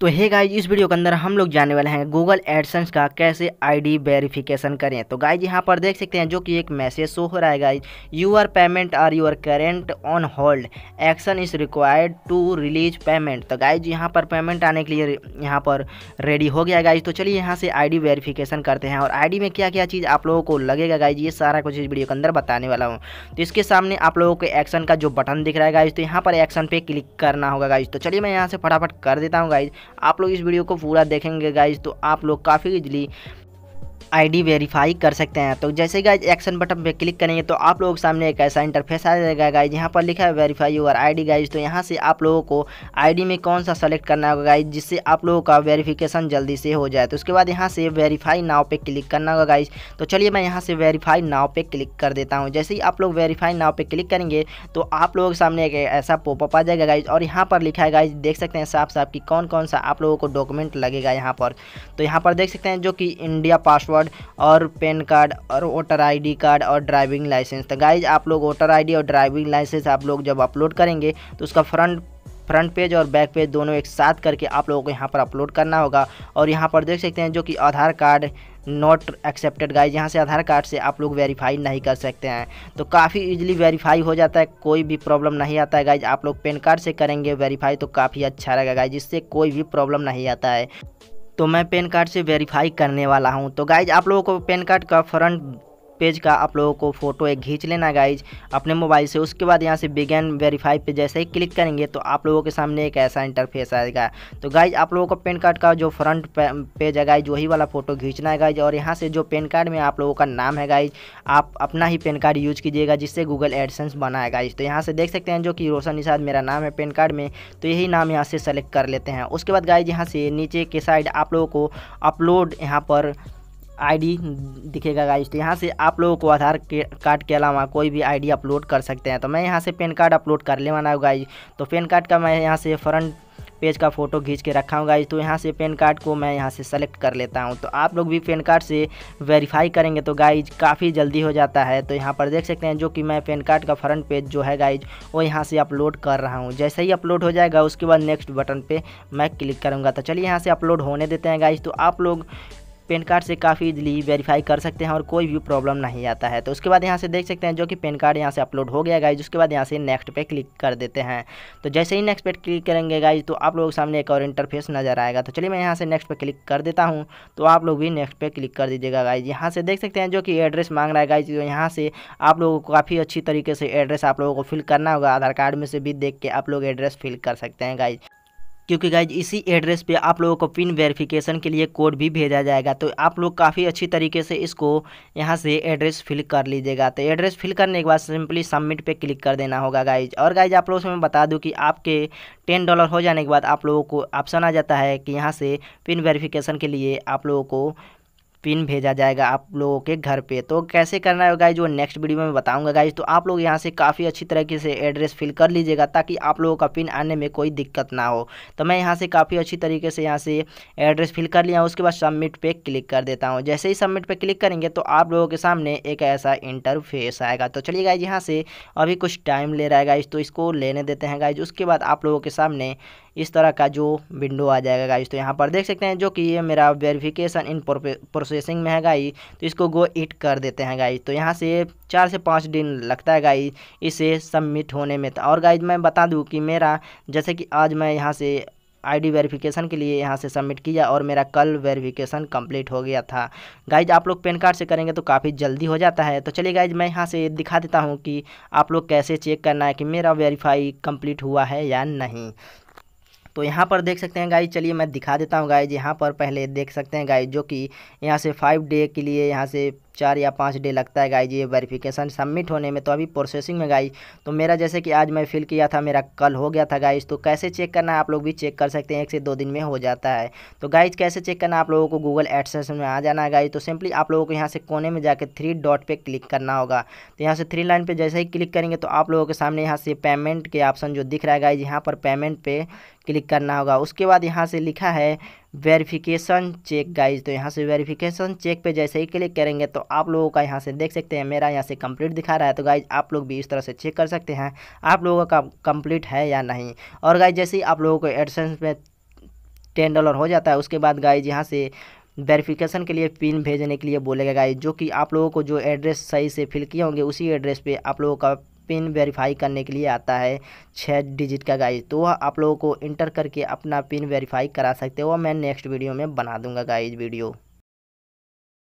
तो hey guys इस video के अंदर हम लोग जाने वाले हैं गूगल एडसेंस का कैसे आईडी वेरिफिकेशन करें तो गाइज यहाँ पर देख सकते हैं जो कि एक मैसेज शो हो रहा है guys your payment are your current on hold action is required to release payment तो गाइज यहाँ पर पेमेंट आने के लिए यहाँ पर रेडी हो गया गाइज तो चलिए यहाँ से आई वेरीफिकेशन करते हैं और आई में क्या क्या चीज़ आप लोगों को लगेगा गाइज ये सारा कुछ इस वीडियो के अंदर बताने वाला हूँ तो इसके सामने आप लोगों को एक्शन का जो बटन दिख रहा है गाइज तो यहाँ पर एक्शन पे क्लिक करना होगा गाइज तो चलिए मैं यहाँ से फटाफट कर देता हूँ गाइज आप लोग इस वीडियो को पूरा देखेंगे गाइज तो आप लोग काफ़ी इजली आईडी वेरीफाई कर सकते हैं तो जैसे गाइज एक्शन बटन पे क्लिक करेंगे तो आप लोगों के सामने एक ऐसा इंटरफेस आ जाएगा गाइज यहाँ पर लिखा है वेरीफाई यूर आईडी गाइज तो यहाँ से आप लोगों को आईडी में कौन सा सेलेक्ट करना होगा गाइज जिससे आप लोगों का वेरीफिकेशन जल्दी से हो जाए तो उसके बाद यहाँ से वेरीफाई नाव पर क्लिक करना होगा गाइज तो चलिए मैं यहाँ से वेरीफाई नाव पर क्लिक कर देता हूँ जैसे ही आप लोग वेरीफाई नाव पर क्लिक करेंगे तो आप लोगों के सामने एक ऐसा पोपअप आ जाएगा गाइज और यहाँ पर लिखा है गाइज देख सकते हैं साफ साफ कि कौन कौन सा आप लोगों को डॉक्यूमेंट लगेगा यहाँ पर तो यहाँ पर देख सकते हैं जो कि इंडिया पासवर्ड पासवर्ड और पेन कार्ड और वोटर आईडी कार्ड और ड्राइविंग लाइसेंस तो गाइज आप लोग वोटर आईडी और ड्राइविंग लाइसेंस आप लोग जब अपलोड करेंगे तो उसका फ्रंट फ्रंट पेज और बैक पेज दोनों एक साथ करके आप लोगों को यहाँ पर अपलोड करना होगा और यहाँ पर देख सकते हैं जो कि Aadhaar card not accepted guys यहाँ से आधार कार्ड से आप लोग वेरीफाई नहीं कर सकते हैं तो काफ़ी इजीली वेरीफाई हो जाता है कोई भी प्रॉब्लम नहीं आता है गाइज आप लोग पेन कार्ड से करेंगे वेरीफाई तो काफ़ी अच्छा रहेगा गाइज इससे कोई भी प्रॉब्लम नहीं आता है तो मैं पेन कार्ड से वेरीफाई करने वाला हूँ तो गाइज आप लोगों को पेन कार्ड का फ्रंट पेज का आप लोगों को फोटो एक खींच लेना गाइज अपने मोबाइल से उसके बाद यहाँ से बिगेन वेरीफाई पे जैसे ही क्लिक करेंगे तो आप लोगों के सामने एक ऐसा इंटरफेस आएगा तो गाइज आप लोगों को पेन कार्ड का जो फ्रंट पेज है गाइज वही वाला फ़ोटो खींचना है गाइज और यहाँ से जो पेन कार्ड में आप लोगों का नाम है गाइज आप अपना ही पेन कार्ड यूज कीजिएगा जिससे गूगल एडसेंस बना है गाइज तो यहाँ से देख सकते हैं जो कि रोशन निषाद मेरा नाम है पेन कार्ड में तो यही नाम यहाँ से सेलेक्ट कर लेते हैं उसके बाद गाइज यहाँ से नीचे के साइड आप लोगों को अपलोड यहाँ पर आईडी दिखेगा गाइज तो यहाँ से आप लोगों को आधार कार्ड के अलावा कोई भी आईडी अपलोड कर सकते हैं तो मैं यहाँ से पेन कार्ड अपलोड कर ले वाला गाइज तो पेन कार्ड का मैं यहाँ से फ्रंट पेज का फ़ोटो खींच के रखा हूँ गाइज तो यहाँ से पेन कार्ड को मैं यहाँ से सेलेक्ट कर लेता हूँ तो आप लोग भी पेन कार्ड से वेरीफाई करेंगे तो गाइज काफ़ी जल्दी हो जाता है तो यहाँ पर देख सकते हैं जो कि मैं पेन कार्ड का फ्रंट पेज जो है गाइज वो यहाँ से अपलोड कर रहा हूँ जैसे ही अपलोड हो जाएगा उसके बाद नेक्स्ट बटन पर मैं क्लिक करूँगा तो चलिए यहाँ से अपलोड होने देते हैं गाइज तो आप लोग पेन कार्ड से काफ़ी इजीली वेरीफाई कर सकते हैं और कोई भी प्रॉब्लम नहीं आता है तो उसके बाद यहाँ से देख सकते हैं जो कि पेन कार्ड यहाँ से अपलोड हो गया गाइज उसके बाद यहाँ से नेक्स्ट पे क्लिक कर देते हैं तो जैसे ही नेक्स्ट पे क्लिक करेंगे गाइज तो आप लोगों के सामने एक और इंटरफेस नजर आएगा तो चलिए मैं यहाँ से नेक्स्ट पर क्लिक कर देता हूँ तो आप लोग भी नेक्स्ट पर क्लिक कर दीजिएगा गाइज यहाँ से देख सकते हैं जो कि एड्रेस मांग रहा है गाइज तो यहाँ से आप लोगों को काफ़ी अच्छी तरीके से एड्रेस आप लोगों को फिल करना होगा आधार कार्ड में से भी देख के आप लोग एड्रेस फिल कर सकते हैं गाइज क्योंकि गाइज इसी एड्रेस पे आप लोगों को पिन वेरिफिकेशन के लिए कोड भी भेजा जाएगा तो आप लोग काफ़ी अच्छी तरीके से इसको यहाँ से एड्रेस फिल कर लीजिएगा तो एड्रेस फिल करने के बाद सिंपली सबमिट पर क्लिक कर देना होगा गाइज और गाइज आप लोगों से मैं बता दूँ कि आपके टेन डॉलर हो जाने के बाद आप लोगों को ऑप्शन आ जाता है कि यहाँ से पिन वेरिफिकेशन के लिए आप लोगों को पिन भेजा जाएगा आप लोगों के घर पे तो कैसे करना है गाइज वो नेक्स्ट वीडियो में बताऊंगा गाइज तो आप लोग यहाँ से काफ़ी अच्छी तरीके से एड्रेस फिल कर लीजिएगा ताकि आप लोगों का पिन आने में कोई दिक्कत ना हो तो मैं यहाँ से काफ़ी अच्छी तरीके से यहाँ से एड्रेस फिल कर लिया उसके बाद सबमिट पे क्लिक कर देता हूँ जैसे ही सबमिट पर क्लिक करेंगे तो आप लोगों के सामने एक ऐसा इंटरफेस आएगा तो चलिए गाइज यहाँ से अभी कुछ टाइम ले रहा है गाइज तो इसको लेने देते हैं गाइज उसके बाद आप लोगों के सामने इस तरह का जो विंडो आ जाएगा गाइज तो यहाँ पर देख सकते हैं जो कि ये मेरा वेरिफिकेशन इन प्रोसेसिंग में है गाई तो इसको गो इट कर देते हैं गाइज तो यहाँ से चार से पाँच दिन लगता है गाइज इसे सबमिट होने में तो और गाइज मैं बता दूँ कि मेरा जैसे कि आज मैं यहाँ से आईडी वेरिफिकेशन के लिए यहाँ से सबमिट किया और मेरा कल वेरिफिकेशन कंप्लीट हो गया था गाइज आप लोग पेन कार्ड से करेंगे तो काफ़ी जल्दी हो जाता है तो चलिए गाइज मैं यहाँ से दिखा देता हूँ कि आप लोग कैसे चेक करना है कि मेरा वेरीफाई कंप्लीट हुआ है या नहीं तो यहाँ पर देख सकते हैं गाइज चलिए मैं दिखा देता हूँ गाइज यहाँ पर पहले देख सकते हैं गाइज जो कि यहाँ से फाइव डे के लिए यहाँ से चार या पाँच डे लगता है जी ये वेरिफिकेशन सबमिट होने में तो अभी प्रोसेसिंग में गाई तो मेरा जैसे कि आज मैं फिल किया था मेरा कल हो गया था गाइज तो कैसे चेक करना आप लोग भी चेक कर सकते हैं एक से दो दिन में हो जाता है तो गाइज कैसे चेक करना आप लोगों को गूगल एडसेस में आ जाना है गाई तो सिंपली आप लोगों को यहाँ से कोने में जाकर थ्री डॉट पर क्लिक करना होगा तो यहाँ से थ्री लाइन पर जैसे ही क्लिक करेंगे तो आप लोगों के सामने यहाँ से पेमेंट के ऑप्शन जो दिख रहा है गाइज यहाँ पर पेमेंट पे क्लिक करना होगा उसके बाद यहाँ से लिखा है वेरिफिकेशन चेक गाइज तो यहाँ से वेरिफिकेशन चेक पे जैसे ही क्लिक करेंगे तो आप लोगों का यहाँ से देख सकते हैं मेरा यहाँ से कंप्लीट दिखा रहा है तो गाइज आप लोग भी इस तरह से चेक कर सकते हैं आप लोगों का कंप्लीट है या नहीं और गाइज जैसे ही आप लोगों को एडसेंस में टेन डॉलर हो जाता है उसके बाद गाइज यहाँ से वेरिफिकेशन के लिए पिन भेजने के लिए बोलेगा गाइज जो कि आप लोगों को जो एड्रेस सही से फिल किए होंगे उसी एड्रेस पे आप लोगों का पिन वेरीफाई करने के लिए आता है छः डिजिट का गाइज तो वह आप लोगों को इंटर करके अपना पिन वेरीफाई करा सकते हो मैं नेक्स्ट वीडियो में बना दूंगा गाइज वीडियो